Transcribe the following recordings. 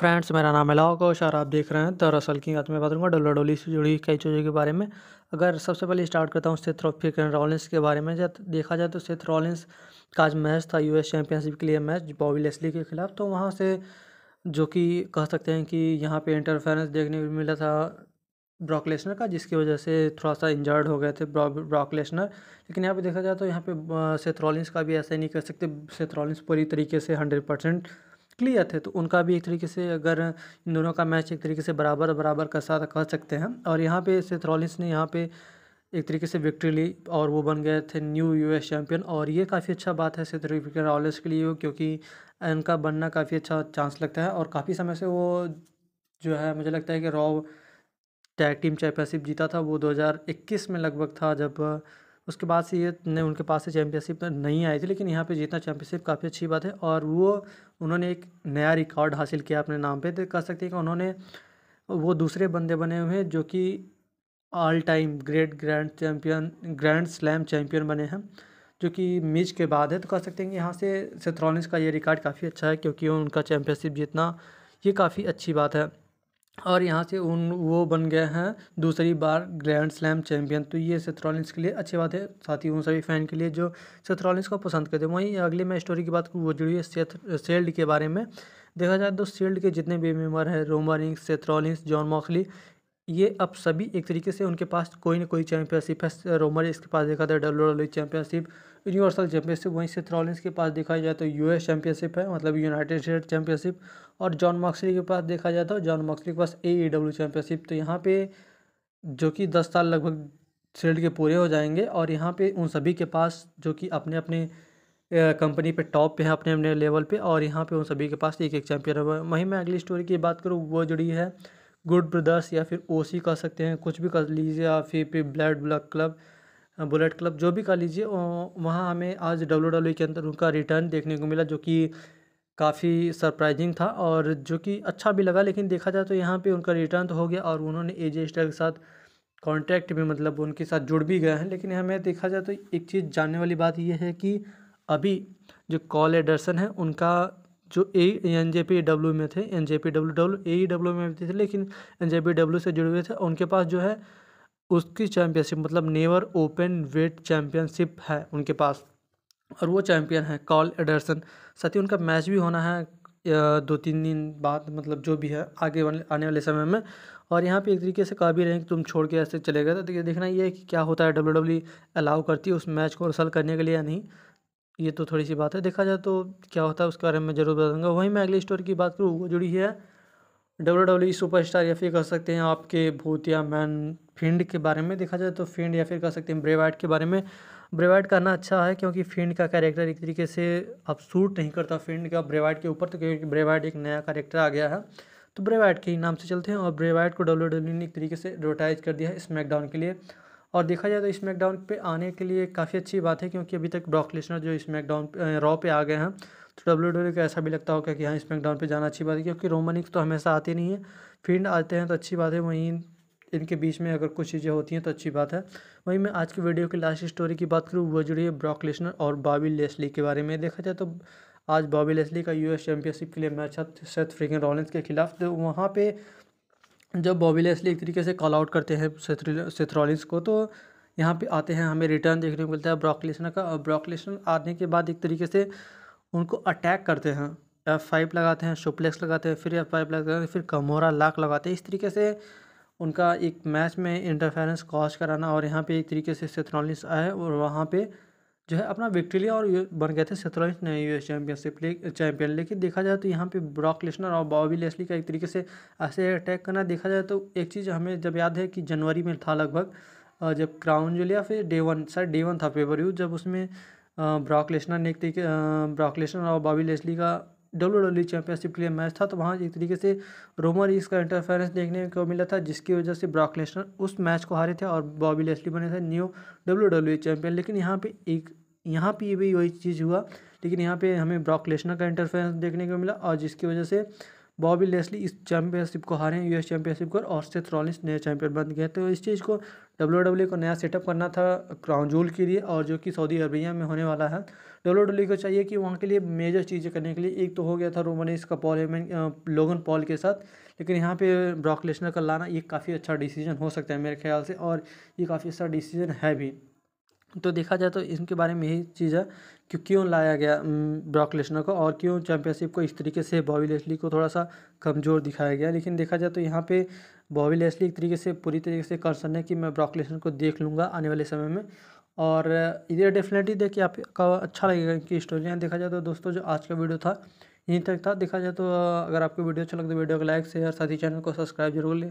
friends मेरा नाम है लाओ और आप देख रहे हैं दरअसल की बात में बात करूँगा डोला डोली से जुड़ी कई चीज़ों के बारे में अगर सबसे पहले स्टार्ट करता हूँ सेथ एंड रॉलिंस के बारे में जब देखा जाए तो सेथ रॉलिंस का आज मैच था यूएस चैंपियनशिप के लिए मैच बॉबी लेस्ली के खिलाफ तो वहाँ से जो कि कह सकते हैं कि यहाँ पर इंटरफेरेंस देखने को मिला था ब्रॉक का जिसकी वजह से थोड़ा सा इंजर्ड हो गए थे ब्रॉकलेसनर लेकिन यहाँ पर देखा जाए तो यहाँ पर सेथ रॉलिंस का भी ऐसा ही नहीं कर सकते सेथ रॉलिंस पूरी तरीके से हंड्रेड परसेंट क्लियर थे तो उनका भी एक तरीके से अगर इन दोनों का मैच एक तरीके से बराबर बराबर का साथ कर सकते हैं और यहाँ पे सेथरॉलिस ने यहाँ पे एक तरीके से विक्ट्री ली और वो बन गए थे न्यू यूएस चैम्पियन और ये काफ़ी अच्छा बात है सेथ रॉलिस के लिए क्योंकि इनका बनना काफ़ी अच्छा चांस लगता है और काफ़ी समय से वो जो है मुझे लगता है कि रॉ टैग टीम चैम्पियनशिप जीता था वो दो में लगभग था जब उसके बाद से ये ने उनके पास से चैंपियनशिप तो नहीं आई थी लेकिन यहाँ पे जीतना चैम्पियनशिप काफ़ी अच्छी बात है और वो उन्होंने एक नया रिकॉर्ड हासिल किया अपने नाम पे तो कह सकते हैं कि उन्होंने वो दूसरे बंदे बने हुए हैं जो कि all time great grand champion grand slam champion बने हैं जो कि मिज के बाद है तो कह सकते हैं कि यहाँ से सेथ्रॉनिस का ये रिकॉर्ड काफ़ी अच्छा है क्योंकि उनका चैम्पियनशिप जीतना ये काफ़ी अच्छी बात है और यहाँ से उन वो बन गए हैं दूसरी बार ग्रैंड स्लैम चैंपियन तो ये सेथ्रॉलिंस के लिए अच्छी बात है साथ ही उन सभी फ़ैन के लिए जो सेथ्रॉलिंस को पसंद करते हैं वहीं अगले मैं स्टोरी की बात करूँ वो जुड़ी है सेल्ड के बारे में देखा जाए तो सेल्ड के जितने भी मेम्बर हैं रोमा रिंग्स जॉन मॉक्सली ये अब सभी एक तरीके से उनके पास कोई ना कोई चैंपियनशिप है रोमर इसके पास देखा था W W championship universal championship वहीं से थ्रॉलिंस के पास देखा जाए तो यू एस चैंपियनशिप है मतलब यूनाइटेड स्टेट चैंपियनशिप और जॉन मॉक्सली के पास देखा जाए तो जॉन मॉक्सली के पास ए ई डब्ल्यू चैंपियनशिप तो यहाँ पे जो कि दस साल लगभग शेल्ड के पूरे हो जाएंगे और यहाँ पे उन सभी के पास जो कि अपने अपने कंपनी पे टॉप पे है अपने अपने लेवल पे और यहाँ पे उन सभी के पास एक एक चैंपियन है वहीं मैं अगली स्टोरी की बात करूँ वो जुड़ी है गुड ब्रदर्स या फिर ओ सी कह सकते हैं कुछ भी कर लीजिए या फिर फिर blood blood club bullet club जो भी कर लीजिए वहाँ हमें आज डब्ल्यू डब्ल्यू e के अंदर उनका रिटर्न देखने को मिला जो कि काफ़ी सरप्राइजिंग था और जो कि अच्छा भी लगा लेकिन देखा जाए तो यहाँ पे उनका रिटर्न तो हो गया और उन्होंने ए जे के साथ कॉन्ट्रैक्ट भी मतलब उनके साथ जुड़ भी गए हैं लेकिन हमें देखा जाए तो एक चीज़ जानने वाली बात यह है कि अभी जो कॉल एडरसन है उनका जो A N J P W में थे N J P W W A W में भी थे लेकिन एन जे पी डब्ल्यू से जुड़े हुए थे उनके पास जो है उसकी चैम्पियनशिप मतलब नेवर ओपन वेट चैम्पियनशिप है उनके पास और वो चैम्पियन है कॉल एडरसन साथ ही उनका मैच भी होना है दो तीन दिन बाद मतलब जो भी है आगे आने वाले समय में और यहाँ पे एक तरीके से भी रहे कि तुम छोड़ के ऐसे चले गए तो देखना ये है कि क्या होता है डब्ल्यू डब्ल्यू अलाउ करती है उस मैच को रसल करने के लिए या नहीं ये तो थोड़ी सी बात है देखा जाए तो क्या होता है उसके बारे में जरूर बता दूंगा वहीं मैं अगली स्टोरी की बात करूँ वो जुड़ी है डब्ल्यू डब्ल्यू सुपर स्टार या फिर कह सकते हैं आपके भूत या मैन फिंड के बारे में देखा जाए तो फिंड या फिर कह सकते हैं ब्रेवाइट के बारे में ब्रेवाइट करना अच्छा है क्योंकि फिंड का कैरेक्टर एक तरीके से अब सूट नहीं करता फिंड का ब्रेवाइट के ऊपर तो क्योंकि ब्रेवाइट एक नया कैरेक्टर आ गया है तो ब्रेवाइट के ही नाम से चलते हैं और ब्रेवाइट को डब्ल्यू डब्ल्यू e ने एक तरीके से एडवर्टाइज कर दिया है स्मैकडाउन के लिए और देखा जाए तो स्मैकडाउन पे आने के लिए काफ़ी अच्छी बात है क्योंकि अभी तक ब्रॉक लेसनर जो स्मैकडाउन रॉ पे आ गए हैं तो डब्ल्यू डब्ल्यू e को ऐसा भी लगता होगा कि हाँ स्मैकडाउन पे जाना अच्छी बात है क्योंकि रोमनिक्स तो हमेशा आते नहीं है फील्ड आते हैं तो अच्छी बात है वहीं इनके बीच में अगर कुछ चीज़ें होती हैं तो अच्छी बात है वहीं मैं आज की वीडियो की लास्ट स्टोरी की बात करूँ वो जुड़ी है ब्रॉक लेसनर और बॉबी लेसली के बारे में देखा जाए तो आज बॉबी लेसली का यूएस चैंपियनशिप के लिए मैच था सेथ फ्रिकन रॉलिन्स के खिलाफ तो वहाँ पे जब बॉबी लेसली एक तरीके से कॉल आउट करते हैं सेथ्रॉलिस को तो यहाँ पे आते हैं हमें रिटर्न देखने को मिलता है ब्रॉकलेसन का और ब्रॉकलेसन आने के बाद एक तरीके से उनको अटैक करते हैं एफ फाइव लगाते हैं शुप्लेक्स लगाते हैं फिर एफ फाइव लगाते हैं फिर कमोरा लाख लगाते हैं इस तरीके से उनका एक मैच में इंटरफेरेंस कॉज कराना और यहाँ पे एक तरीके से सेथ्रॉलिस आए और वहाँ पर जो है अपना विक्ट्रेलिया और बन गए थे सत्रह नए एस चैंपियनशिप लीग चैंपियन लेकिन देखा जाए तो यहाँ पे ब्रॉक लेसनर और बॉबी लेसली का एक तरीके से ऐसे अटैक करना देखा जाए तो एक चीज़ हमें जब याद है कि जनवरी में था लगभग जब क्राउन जो लिया फिर day one sir day one था पेपर यू जब उसमें ब्रॉक लेसनर ने एक तरीके ब्रॉक लेसनर और बॉबी लेसली का डब्ल्यू डब्ल्यू चैंपियनशिप के लिए मैच था तो वहाँ एक तरीके से रोमर इसका इंटरफेरेंस देखने को मिला था जिसकी वजह से ब्रॉक लेसनर उस मैच को हारे थे और बॉबी लेसली बने थे न्यू डब्ल्यू डब्ल्यू चैंपियन लेकिन यहाँ पे एक यहाँ पे भी वही चीज़ हुआ लेकिन यहाँ पे हमें ब्रॉक लेसनर का इंटरफेरेंस देखने को मिला और जिसकी वजह से बॉबी लेसली इस चैंपियनशिप को हारे यूएस चैंपियनशिप को और सेथ रॉलिंस नए चैंपियन बन गए तो इस चीज़ को डब्ल्यू डब्ल्यू e को नया सेटअप करना था क्राउन जूल के लिए और जो कि सऊदी अरबिया में होने वाला है डब्ल्यू डब्ल्यू e को चाहिए कि वहाँ के लिए मेजर चीज़ें करने के लिए एक तो हो गया था रोमन का पॉल हेमन लोगन पॉल के साथ लेकिन यहाँ पे ब्रॉक लेसनर का लाना ये काफ़ी अच्छा डिसीजन हो सकता है मेरे ख्याल से और ये काफ़ी अच्छा डिसीजन है भी तो देखा जाए तो इनके बारे में यही चीज़ है कि क्यों लाया गया ब्रॉक लेसनर को और क्यों चैंपियनशिप को इस तरीके से बॉबी लेसली को थोड़ा सा कमज़ोर दिखाया गया लेकिन देखा जाए तो यहाँ पे बॉबी लेसली एक तरीके से पूरी तरीके से कंसर्न है कि मैं ब्रॉक लेसनर को देख लूँगा आने वाले समय में और इधर डेफिनेटली देखिए आपका अच्छा लगेगा इनकी स्टोरी देखा जाए तो दोस्तों जो आज का वीडियो था यहीं तक था देखा जाए तो अगर आपको वीडियो अच्छा लगता है वीडियो को लाइक शेयर साथ ही चैनल को सब्सक्राइब जरूर लें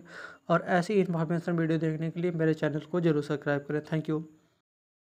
और ऐसी इन्फॉर्मेशन वीडियो देखने के लिए मेरे चैनल को जरूर सब्सक्राइब करें थैंक यू